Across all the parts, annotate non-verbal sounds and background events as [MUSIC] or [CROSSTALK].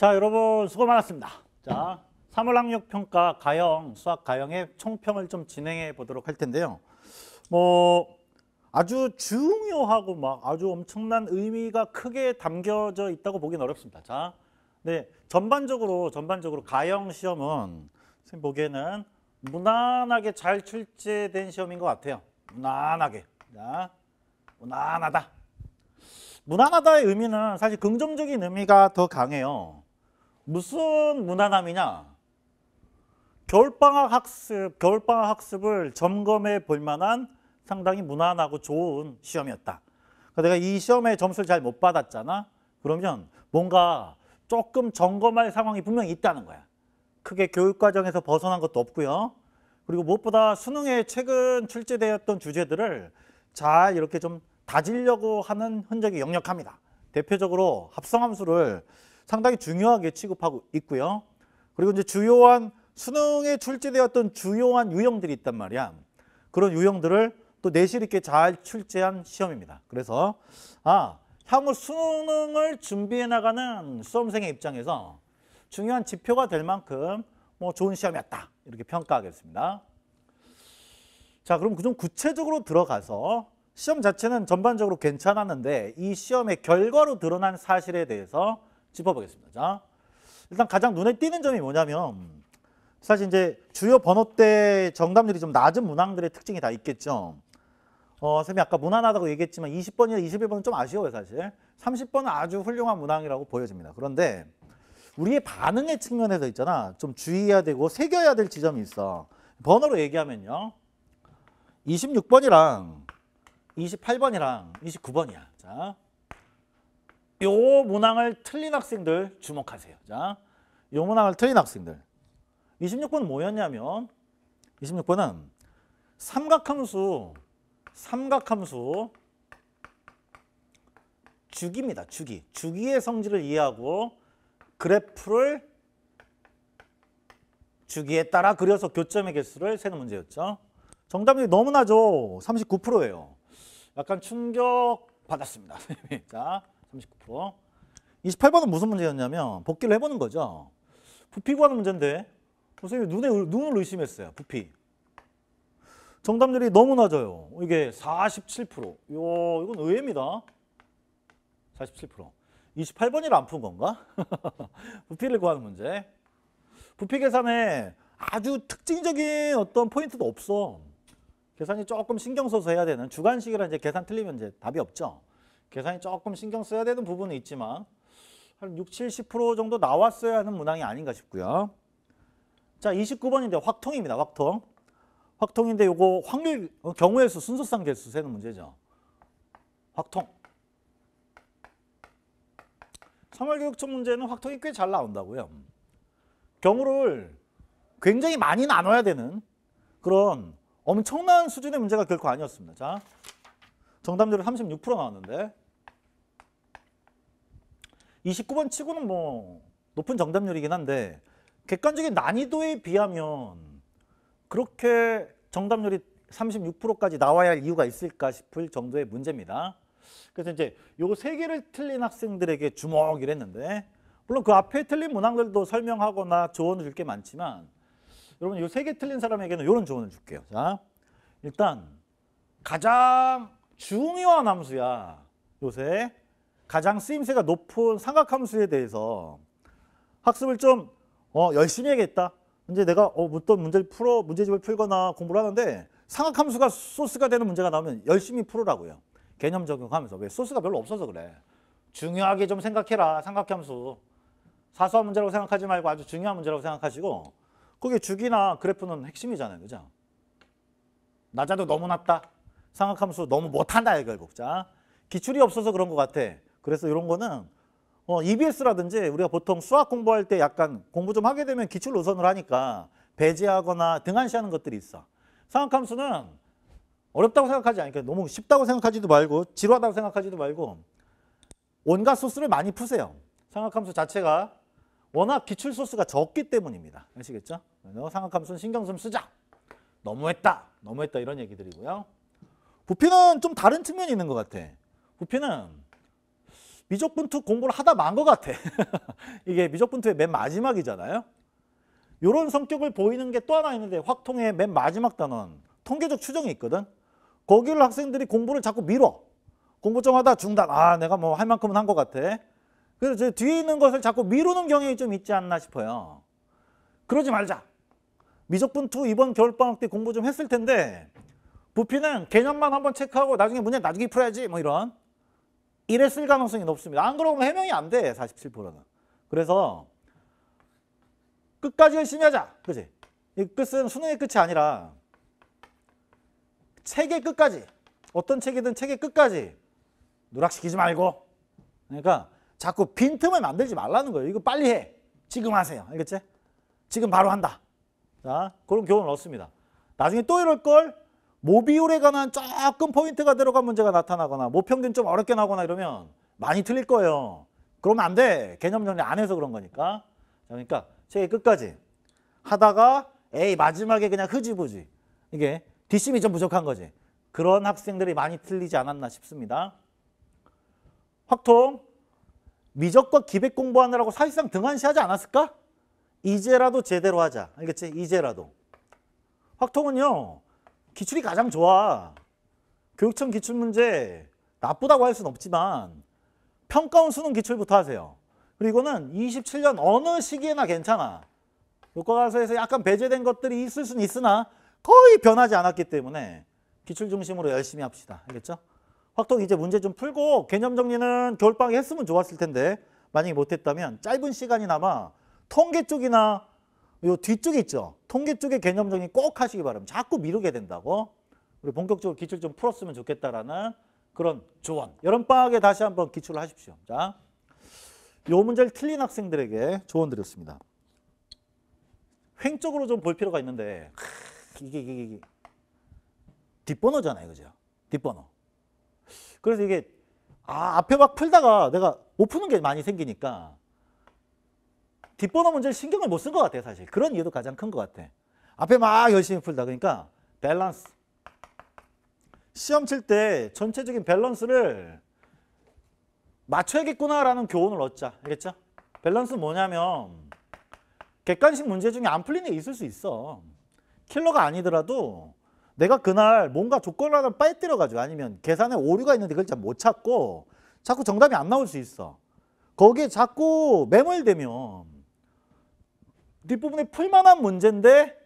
자, 여러분 수고 많았습니다. 자, 3월 학력 평가 가형 수학 가형의 총평을 좀 진행해 보도록 할 텐데요. 뭐 아주 중요하고 막 아주 엄청난 의미가 크게 담겨져 있다고 보기는 어렵습니다. 자, 네 전반적으로 전반적으로 가형 시험은 선생님 보기에는 무난하게 잘 출제된 시험인 것 같아요. 무난하게, 자, 무난하다. 무난하다의 의미는 사실 긍정적인 의미가 더 강해요. 무슨 문화남이냐? 겨울방학 학습, 겨울방학 학습을 점검해 볼 만한 상당히 무난하고 좋은 시험이었다. 그러니까 내가 이 시험에 점수를 잘 못 받았잖아. 그러면 뭔가 조금 점검할 상황이 분명히 있다는 거야. 크게 교육과정에서 벗어난 것도 없고요. 그리고 무엇보다 수능에 최근 출제되었던 주제들을 잘 이렇게 좀 다지려고 하는 흔적이 역력합니다. 대표적으로 합성함수를 상당히 중요하게 취급하고 있고요. 그리고 이제 주요한 수능에 출제되었던 주요한 유형들이 있단 말이야. 그런 유형들을 또 내실 있게 잘 출제한 시험입니다. 그래서 아 향후 수능을 준비해 나가는 수험생의 입장에서 중요한 지표가 될 만큼 뭐 좋은 시험이었다 이렇게 평가하겠습니다. 자 그럼 그좀 구체적으로 들어가서 시험 자체는 전반적으로 괜찮았는데 이 시험의 결과로 드러난 사실에 대해서 짚어보겠습니다. 자, 일단 가장 눈에 띄는 점이 뭐냐면 사실 이제 주요 번호때 정답률이 좀 낮은 문항들의 특징이 다 있겠죠. 어, 선 쌤이 아까 무난하다고 얘기했지만 20번이나 21번은 좀 아쉬워요, 사실. 30번은 아주 훌륭한 문항이라고 보여집니다. 그런데 우리의 반응의 측면에서 있잖아. 좀 주의해야 되고 새겨야 될 지점이 있어. 번호로 얘기하면요. 26번이랑 28번이랑 29번이야. 자, 요 문항을 틀린 학생들 주목하세요. 자, 요 문항을 틀린 학생들. 26번은 뭐였냐면 26번은 삼각함수 삼각함수 주기입니다. 주기. 주기의 성질을 이해하고 그래프를 주기에 따라 그려서 교점의 개수를 세는 문제였죠. 정답이 너무나죠. 39%예요. 약간 충격 받았습니다. 자, 39%. 28번은 무슨 문제였냐면 복기를 해보는 거죠. 부피 구하는 문제인데 선생님이 눈에, 눈을 의심했어요. 부피. 정답률이 너무 낮아요. 이게 47%. 요, 이건 의외입니다. 47%. 28번이라 안 푼 건가? [LAUGHS] 부피를 구하는 문제. 부피 계산에 아주 특징적인 어떤 포인트도 없어. 계산이 조금 신경 써서 해야 되는 주관식이라 이제 계산 틀리면 이제 답이 없죠. 계산이 조금 신경 써야 되는 부분은 있지만 한 60, 70% 정도 나왔어야 하는 문항이 아닌가 싶고요. 자, 29번인데 확통입니다. 확통. 확통인데 요거 확률 어, 경우의 수 순서상 개수 세는 문제죠. 확통. 3월 교육청 문제는 확통이 꽤 잘 나온다고요. 경우를 굉장히 많이 나눠야 되는 그런 엄청난 수준의 문제가 결코 아니었습니다. 자, 정답률은 36% 나왔는데 29번 치고는 뭐 높은 정답률이긴 한데 객관적인 난이도에 비하면 그렇게 정답률이 36%까지 나와야 할 이유가 있을까 싶을 정도의 문제입니다. 그래서 이제 요 세 개를 틀린 학생들에게 주목 이했는데 물론 그 앞에 틀린 문항들도 설명하거나 조언을 줄 게 많지만 여러분 요 세 개 틀린 사람에게는 요런 조언을 줄게요. 자 일단 가장 중요한 함수야 요새 가장 쓰임새가 높은 삼각함수에 대해서 학습을 좀 어, 열심히 해야겠다. 이제 내가 어, 어떤 문제를 풀어 문제집을 풀거나 공부를 하는데 삼각함수가 소스가 되는 문제가 나오면 열심히 풀으라고요. 개념 적용하면서 왜 소스가 별로 없어서 그래. 중요하게 좀 생각해라 삼각함수. 사소한 문제라고 생각하지 말고 아주 중요한 문제라고 생각하시고 그게 주기나 그래프는 핵심이잖아요. 그죠? 낮아도 너무 낮다. 삼각함수 너무 못한다 결국. 자, 기출이 없어서 그런 것 같아. 그래서 이런 거는 어, EBS라든지 우리가 보통 수학 공부할 때 약간 공부 좀 하게 되면 기출 노선을 하니까 배제하거나 등한시하는 것들이 있어. 상학함수는 어렵다고 생각하지 않으니까 그러니까 너무 쉽다고 생각하지도 말고 지루하다고 생각하지도 말고 온갖 소스를 많이 푸세요. 상학함수 자체가 워낙 기출 소스가 적기 때문입니다. 아시겠죠? 상학함수는 신경 좀 쓰자. 너무했다. 너무했다 이런 얘기들이고요. 부피는 좀 다른 측면이 있는 것 같아. 부피는 미적분투 공부를 하다 만 것 같아. [LAUGHS] 이게 미적분투의 맨 마지막이잖아요. 이런 성격을 보이는 게 또 하나 있는데 확통의 맨 마지막 단원 통계적 추정이 있거든. 거기를 학생들이 공부를 자꾸 미뤄. 공부 좀 하다 중단. 아 내가 뭐 할 만큼은 한 것 같아. 그래서 뒤에 있는 것을 자꾸 미루는 경향이 좀 있지 않나 싶어요. 그러지 말자. 미적분투 이번 겨울방학 때 공부 좀 했을 텐데 부피는 개념만 한번 체크하고 나중에 문제 나중에 풀어야지 뭐 이런 이랬을 가능성이 높습니다. 안 그러면 해명이 안 돼. 47%는. 그래서 끝까지 열심히 하자. 그지? 이 끝은 수능의 끝이 아니라 책의 끝까지 어떤 책이든 책의 끝까지 누락시키지 말고 그러니까 자꾸 빈틈을 만들지 말라는 거예요. 이거 빨리 해. 지금 하세요. 알겠지? 지금 바로 한다. 자, 그런 교훈을 얻습니다. 나중에 또 이럴 걸 모비올에 관한 조금 포인트가 들어간 문제가 나타나거나 모평균 뭐 좀 어렵게 나거나 이러면 많이 틀릴 거예요. 그러면 안 돼. 개념 정리 안 해서 그런 거니까. 그러니까 책의 끝까지 하다가 에이 마지막에 그냥 흐지부지. 이게 뒷심이 좀 부족한 거지. 그런 학생들이 많이 틀리지 않았나 싶습니다. 확통 미적과 기백 공부하느라고 사실상 등한시하지 않았을까? 이제라도 제대로 하자. 알겠지? 이제라도. 확통은요. 기출이 가장 좋아. 교육청 기출문제 나쁘다고 할 수는 없지만 평가원 수능 기출부터 하세요. 그리고 는 27년 어느 시기에나 괜찮아. 교과서에서 약간 배제된 것들이 있을 수는 있으나 거의 변하지 않았기 때문에 기출 중심으로 열심히 합시다. 알겠죠? 확통 이제 문제 좀 풀고 개념 정리는 겨울방학에 했으면 좋았을 텐데 만약에 못했다면 짧은 시간이나마 통계 쪽이나 요 뒤쪽에 있죠. 통계 쪽에 개념 정리 꼭 하시기 바랍니다. 자꾸 미루게 된다고. 우리 본격적으로 기출 좀 풀었으면 좋겠다라는 그런 조언. 여름방학에 다시 한번 기출을 하십시오. 자, 요 문제를 틀린 학생들에게 조언 드렸습니다. 횡적으로 좀 볼 필요가 있는데 크, 이게, 이게, 이게 뒷번호잖아요. 그죠? 뒷번호. 그래서 이게 아 앞에 막 풀다가 내가 못 푸는 게 많이 생기니까 뒷번호 문제를 신경을 못 쓴 것 같아요 사실 그런 이유도 가장 큰 것 같아 앞에 막 열심히 풀다 그러니까 밸런스 시험 칠 때 전체적인 밸런스를 맞춰야겠구나라는 교훈을 얻자 알겠죠? 밸런스 뭐냐면 객관식 문제 중에 안 풀리는 게 있을 수 있어 킬러가 아니더라도 내가 그날 뭔가 조건을 하나 빠뜨려가지고 아니면 계산에 오류가 있는데 그걸 잘 못 찾고 자꾸 정답이 안 나올 수 있어. 거기에 자꾸 매몰되면 뒷부분에 풀만한 문제인데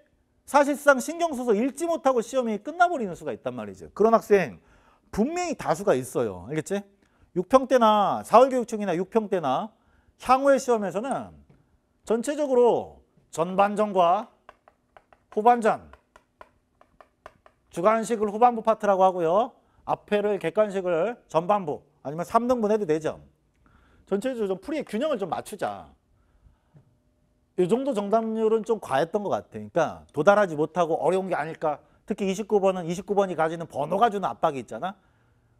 사실상 신경 써서 읽지 못하고 시험이 끝나버리는 수가 있단 말이죠. 그런 학생 분명히 다수가 있어요. 알겠지? 6평 때나 4월 교육청이나 6평 때나 향후의 시험에서는 전체적으로 전반전과 후반전 주관식을 후반부 파트라고 하고요. 앞에를 객관식을 전반부 아니면 3등분 해도 되죠. 전체적으로 좀 풀이의 균형을 좀 맞추자. 이 정도 정답률은 좀 과했던 것 같으니까 그러니까 도달하지 못하고 어려운 게 아닐까. 특히 29번은 29번이 가지는 번호가 주는 압박이 있잖아.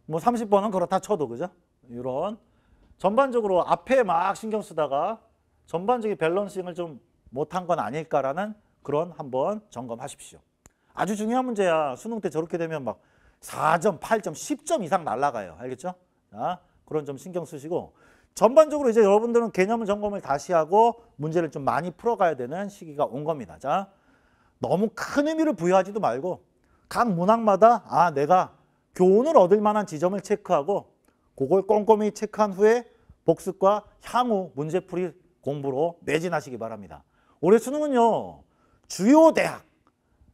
뭐 30번은 그렇다 쳐도 그죠? 이런 전반적으로 앞에 막 신경 쓰다가 전반적인 밸런싱을 좀 못한 건 아닐까라는 그런 한번 점검하십시오. 아주 중요한 문제야. 수능 때 저렇게 되면 막 4점, 8점, 10점 이상 날라가요. 알겠죠? 자, 그런 점 신경 쓰시고 전반적으로 이제 여러분들은 개념 점검을 다시 하고 문제를 좀 많이 풀어가야 되는 시기가 온 겁니다. 자, 너무 큰 의미를 부여하지도 말고 각 문항마다 아 내가 교훈을 얻을 만한 지점을 체크하고 그걸 꼼꼼히 체크한 후에 복습과 향후 문제풀이 공부로 매진하시기 바랍니다. 올해 수능은요. 주요 대학,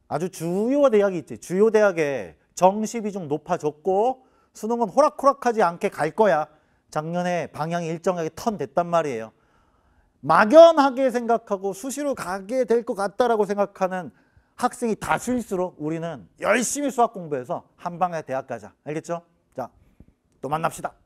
아주 주요 대학이 있지. 주요 대학의 정시 비중 높아졌고 수능은 호락호락하지 않게 갈 거야. 작년에 방향이 일정하게 턴 됐단 말이에요. 막연하게 생각하고 수시로 가게 될 것 같다라고 생각하는 학생이 다수일수록 우리는 열심히 수학 공부해서 한 방에 대학 가자. 알겠죠? 자, 또 만납시다.